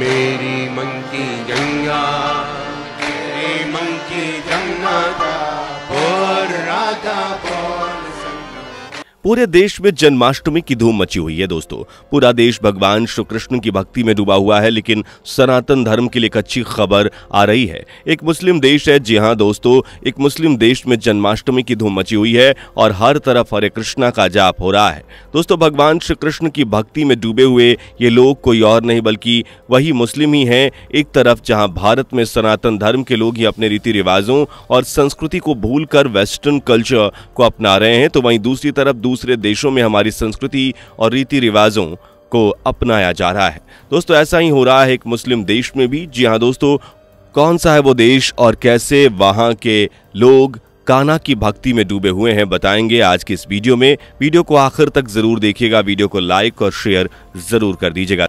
मेरी मंकी की गंगा मेरी मंकी की गंगा पूरे देश में जन्माष्टमी की धूम मची हुई है दोस्तों पूरा देश भगवान श्री कृष्ण की भक्ति में डूबा हुआ है लेकिन सनातन धर्म के लिए एक अच्छी खबर आ रही है एक मुस्लिम देश है जी हाँ दोस्तों एक मुस्लिम देश में जन्माष्टमी की धूम मची हुई है और हर तरफ हरे कृष्णा का जाप हो रहा है दोस्तों भगवान श्री कृष्ण की भक्ति में डूबे हुए ये लोग कोई और नहीं बल्कि वही मुस्लिम ही है एक तरफ जहाँ भारत में सनातन धर्म के लोग ही अपने रीति रिवाजों और संस्कृति को भूल वेस्टर्न कल्चर को अपना रहे हैं तो वहीं दूसरी तरफ दूसरे देशों में हमारी संस्कृति और रीति रिवाजों को अपनाया जा रहा है दोस्तों ऐसा ही हो रहा है एक मुस्लिम देश में भी जी हाँ दोस्तों कौन सा है वो देश और कैसे वहाँ के लोग काना की भक्ति में डूबे हुए हैं बताएंगे आज की इस वीडियो में वीडियो को आखिर तक जरूर देखिएगा वीडियो को लाइक और शेयर जरूर कर दीजिएगा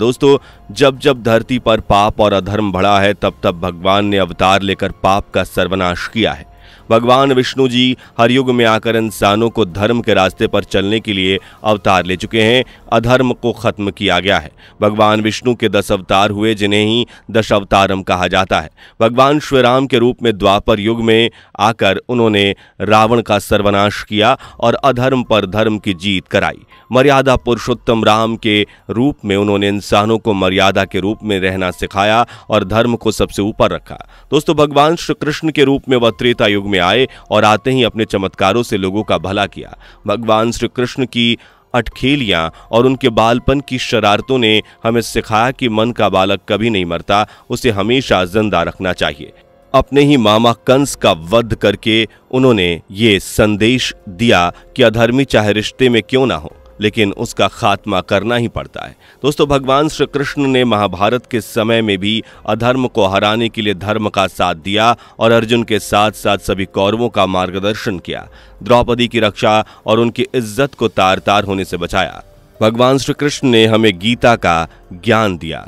दोस्तों जब जब धरती पर पाप और अधर्म बढ़ा है तब तब भगवान ने अवतार लेकर पाप का सर्वनाश किया है भगवान विष्णु जी हरयुग में आकर इंसानों को धर्म के रास्ते पर चलने के लिए अवतार ले चुके हैं अधर्म को खत्म किया गया है भगवान विष्णु के दस अवतार हुए जिन्हें ही दशावतारम कहा जाता है भगवान श्रीराम के रूप में द्वापर युग में आकर उन्होंने रावण का सर्वनाश किया और अधर्म पर धर्म की जीत कराई मर्यादा पुरुषोत्तम राम के रूप में उन्होंने इंसानों को मर्यादा के रूप में रहना सिखाया और धर्म को सबसे ऊपर रखा दोस्तों भगवान श्री कृष्ण के रूप में वह त्रेता युग में में आए और आते ही अपने चमत्कारों से लोगों का भला किया भगवान श्री कृष्ण की अटखेलियाँ और उनके बालपन की शरारतों ने हमें सिखाया कि मन का बालक कभी नहीं मरता उसे हमेशा जिंदा रखना चाहिए अपने ही मामा कंस का वध करके उन्होंने ये संदेश दिया कि अधर्मी चाहे रिश्ते में क्यों ना हो लेकिन उसका खात्मा करना ही पड़ता है दोस्तों भगवान श्री कृष्ण ने महाभारत के समय में भी अधर्म को हराने के लिए धर्म का साथ दिया और अर्जुन के साथ साथ सभी कौरवों का मार्गदर्शन किया द्रौपदी की रक्षा और उनकी इज्जत को तार तार होने से बचाया भगवान श्री कृष्ण ने हमें गीता का ज्ञान दिया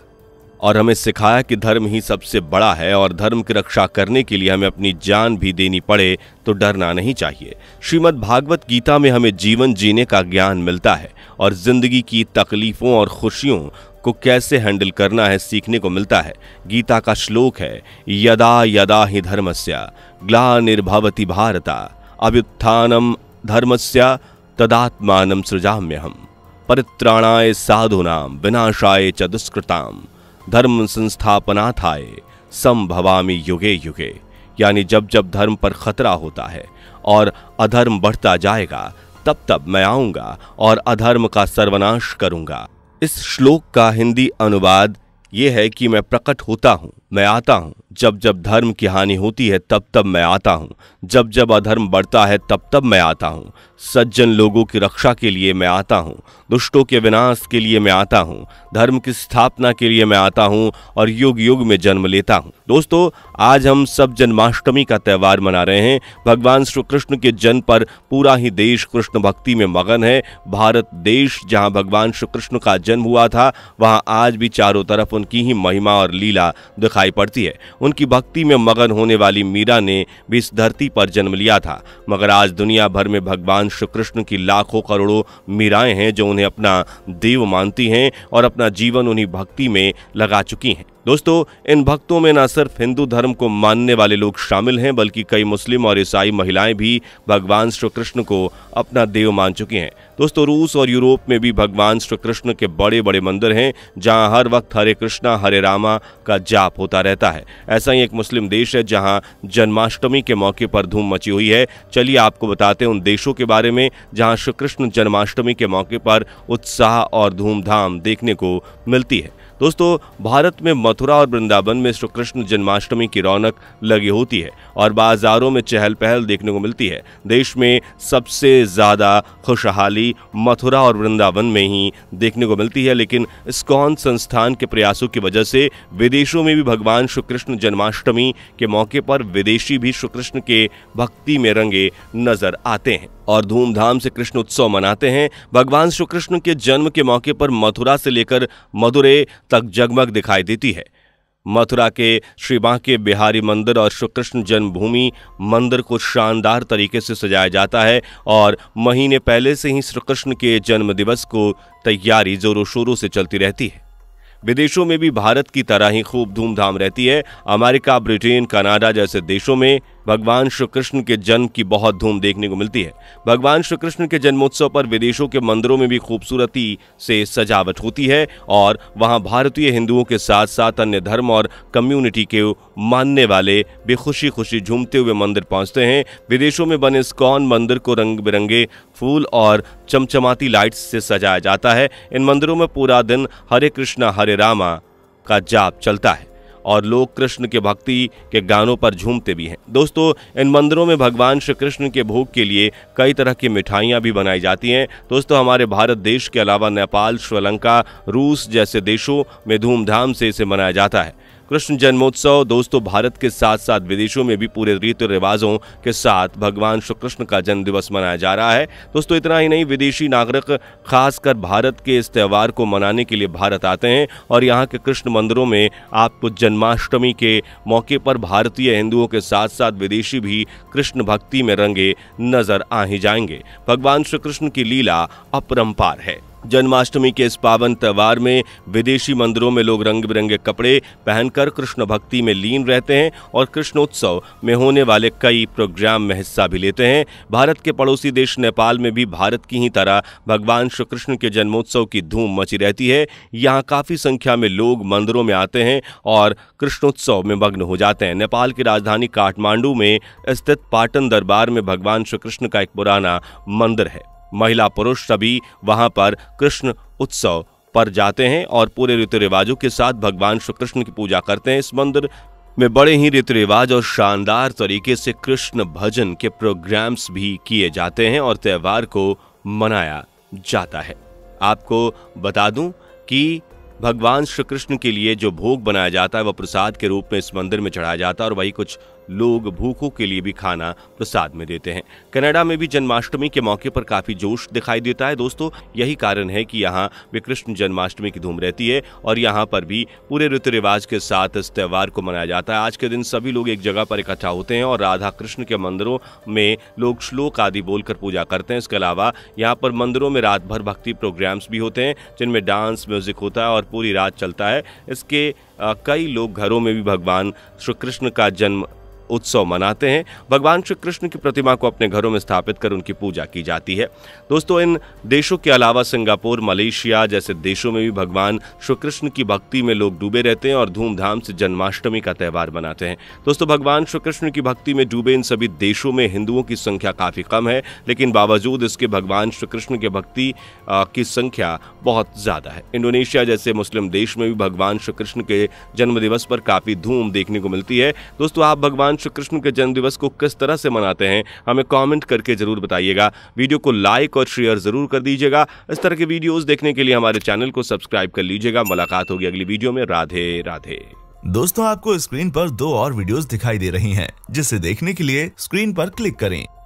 और हमें सिखाया कि धर्म ही सबसे बड़ा है और धर्म की रक्षा करने के लिए हमें अपनी जान भी देनी पड़े तो डरना नहीं चाहिए श्रीमद् भागवत गीता में हमें जीवन जीने का ज्ञान मिलता है और जिंदगी की तकलीफों और खुशियों को कैसे हैंडल करना है सीखने को मिलता है गीता का श्लोक है यदा यदा ही धर्मस्या ग्ला निर्भवती भारता अभ्युत्थानम धर्मस्या तदात्मान सृजाम्य हम परित्राणाय साधुनाम विनाशाय च दुष्कृताम धर्म संस्थापना थाए संभवामी युगे युगे यानी जब जब धर्म पर खतरा होता है और अधर्म बढ़ता जाएगा तब तब मैं आऊंगा और अधर्म का सर्वनाश करूंगा इस श्लोक का हिंदी अनुवाद ये है कि मैं प्रकट होता हूँ मैं आता हूँ जब जब धर्म की हानि होती है तब तब मैं आता हूँ जब जब अधर्म बढ़ता है तब तब मैं आता हूँ सज्जन लोगों की रक्षा के लिए मैं आता हूँ दुष्टों के विनाश के लिए मैं आता हूँ धर्म की स्थापना के लिए मैं आता हूँ और युग युग में जन्म लेता हूँ दोस्तों आज हम सब जन्माष्टमी का त्यौहार मना रहे हैं भगवान श्री कृष्ण के जन्म पर पूरा ही देश कृष्ण भक्ति में मगन है भारत देश जहाँ भगवान श्री कृष्ण का जन्म हुआ था वहाँ आज भी चारों तरफ उनकी ही महिमा और लीला दिखा दिखाई पड़ती है उनकी भक्ति में मगन होने वाली मीरा ने भी इस धरती पर जन्म लिया था मगर आज दुनिया भर में भगवान श्री कृष्ण की लाखों करोड़ों मीराएं हैं जो उन्हें अपना देव मानती हैं और अपना जीवन उन्हीं भक्ति में लगा चुकी हैं दोस्तों इन भक्तों में न सिर्फ हिंदू धर्म को मानने वाले लोग शामिल हैं बल्कि कई मुस्लिम और ईसाई महिलाएं भी भगवान श्री कृष्ण को अपना देव मान चुकी हैं दोस्तों रूस और यूरोप में भी भगवान श्री कृष्ण के बड़े बड़े मंदिर हैं जहां हर वक्त हरे कृष्णा हरे रामा का जाप होता रहता है ऐसा ही एक मुस्लिम देश है जहां जन्माष्टमी के मौके पर धूम मची हुई है चलिए आपको बताते हैं उन देशों के बारे में जहां श्री कृष्ण जन्माष्टमी के मौके पर उत्साह और धूमधाम देखने को मिलती है दोस्तों भारत में मथुरा और वृंदावन में श्री कृष्ण जन्माष्टमी की रौनक लगी होती है और बाजारों में चहल पहल देखने को मिलती है देश में सबसे ज्यादा खुशहाली मथुरा और वृंदावन में ही देखने को मिलती है लेकिन स्कॉन संस्थान के प्रयासों की वजह से विदेशों में भी भगवान श्री कृष्ण जन्माष्टमी के मौके पर विदेशी भी श्री कृष्ण के भक्ति में रंगे नजर आते हैं और धूमधाम से कृष्ण उत्सव मनाते हैं भगवान श्री कृष्ण के जन्म के मौके पर मथुरा से लेकर मदुरे तक जगमग दिखाई देती है मथुरा के श्री बांके बिहारी मंदिर और श्री कृष्ण जन्मभूमि मंदिर को शानदार तरीके से सजाया जाता है और महीने पहले से ही श्री कृष्ण के जन्म दिवस को तैयारी जोरों शोरों से चलती रहती है विदेशों में भी भारत की तरह ही खूब धूमधाम रहती है अमेरिका ब्रिटेन कनाडा जैसे देशों में भगवान श्री कृष्ण के जन्म की बहुत धूम देखने को मिलती है भगवान श्री कृष्ण के जन्मोत्सव पर विदेशों के मंदिरों में भी खूबसूरती से सजावट होती है और वहाँ भारतीय हिंदुओं के साथ साथ अन्य धर्म और कम्युनिटी के मानने वाले भी खुशी खुशी झूमते हुए मंदिर पहुँचते हैं विदेशों में बने स्कॉन मंदिर को रंग बिरंगे फूल और चमचमाती लाइट्स से सजाया जाता है इन मंदिरों में पूरा दिन हरे कृष्णा हरे रामा का जाप चलता है और लोग कृष्ण के भक्ति के गानों पर झूमते भी हैं दोस्तों इन मंदिरों में भगवान श्री कृष्ण के भोग के लिए कई तरह की मिठाइयाँ भी बनाई जाती हैं दोस्तों हमारे भारत देश के अलावा नेपाल श्रीलंका रूस जैसे देशों में धूमधाम से इसे मनाया जाता है कृष्ण जन्मोत्सव दोस्तों भारत के साथ साथ विदेशों में भी पूरे रीति रिवाजों के साथ भगवान श्री कृष्ण का जन्म दिवस मनाया जा रहा है दोस्तों इतना ही नहीं विदेशी नागरिक खासकर भारत के इस त्यौहार को मनाने के लिए भारत आते हैं और यहाँ के कृष्ण मंदिरों में आपको जन्माष्टमी के मौके पर भारतीय हिंदुओं के साथ साथ विदेशी भी कृष्ण भक्ति में रंगे नजर आ ही जाएंगे भगवान श्री कृष्ण की लीला अपरंपार है जन्माष्टमी के इस पावन त्यौहार में विदेशी मंदिरों में लोग रंग बिरंगे कपड़े पहनकर कृष्ण भक्ति में लीन रहते हैं और कृष्णोत्सव में होने वाले कई प्रोग्राम में हिस्सा भी लेते हैं भारत के पड़ोसी देश नेपाल में भी भारत की ही तरह भगवान श्री कृष्ण के जन्मोत्सव की धूम मची रहती है यहाँ काफ़ी संख्या में लोग मंदिरों में आते हैं और कृष्णोत्सव में मग्न हो जाते हैं नेपाल की राजधानी काठमांडू में स्थित पाटन दरबार में भगवान श्री कृष्ण का एक पुराना मंदिर है महिला पुरुष सभी वहां पर कृष्ण उत्सव पर जाते हैं और पूरे रीति रिवाजों के साथ भगवान श्री कृष्ण की पूजा करते हैं इस मंदिर में बड़े ही रीति रिवाज और शानदार तरीके से कृष्ण भजन के प्रोग्राम्स भी किए जाते हैं और त्यौहार को मनाया जाता है आपको बता दूं कि भगवान श्री कृष्ण के लिए जो भोग बनाया जाता है वह प्रसाद के रूप में इस मंदिर में चढ़ाया जाता है और वही कुछ लोग भूखों के लिए भी खाना प्रसाद में देते हैं कनाडा में भी जन्माष्टमी के मौके पर काफी जोश दिखाई देता है दोस्तों यही कारण है कि यहाँ भी कृष्ण जन्माष्टमी की धूम रहती है और यहाँ पर भी पूरे रीति रिवाज के साथ इस त्यौहार को मनाया जाता है आज के दिन सभी लोग एक जगह पर इकट्ठा होते हैं और राधा कृष्ण के मंदिरों में लोग श्लोक आदि बोलकर पूजा करते हैं इसके अलावा यहाँ पर मंदिरों में रात भर भक्ति प्रोग्राम्स भी होते हैं जिनमें डांस म्यूजिक होता है और पूरी रात चलता है इसके कई लोग घरों में भी भगवान श्री कृष्ण का जन्म उत्सव मनाते हैं भगवान श्री कृष्ण की प्रतिमा को अपने घरों में स्थापित कर उनकी पूजा की जाती है दोस्तों इन देशों के अलावा सिंगापुर मलेशिया जैसे देशों में भी भगवान श्री कृष्ण की भक्ति में लोग डूबे रहते हैं और धूमधाम से जन्माष्टमी का त्यौहार मनाते हैं दोस्तों भगवान श्री कृष्ण की भक्ति में डूबे इन सभी देशों में हिंदुओं की संख्या काफ़ी कम है लेकिन बावजूद इसके भगवान श्री कृष्ण के भक्ति की संख्या बहुत ज़्यादा है इंडोनेशिया जैसे मुस्लिम देश में भी भगवान श्री कृष्ण के जन्मदिवस पर काफ़ी धूम देखने को मिलती है दोस्तों आप भगवान श्री कृष्ण के जन्मदिवस को किस तरह से मनाते हैं हमें कमेंट करके ज़रूर बताइएगा वीडियो को लाइक और शेयर ज़रूर कर दीजिएगा इस तरह के वीडियोस देखने के लिए हमारे चैनल को सब्सक्राइब कर लीजिएगा मुलाकात होगी अगली वीडियो में राधे राधे दोस्तों आपको स्क्रीन पर दो और वीडियोस दिखाई दे रही हैं जिसे देखने के लिए स्क्रीन पर क्लिक करें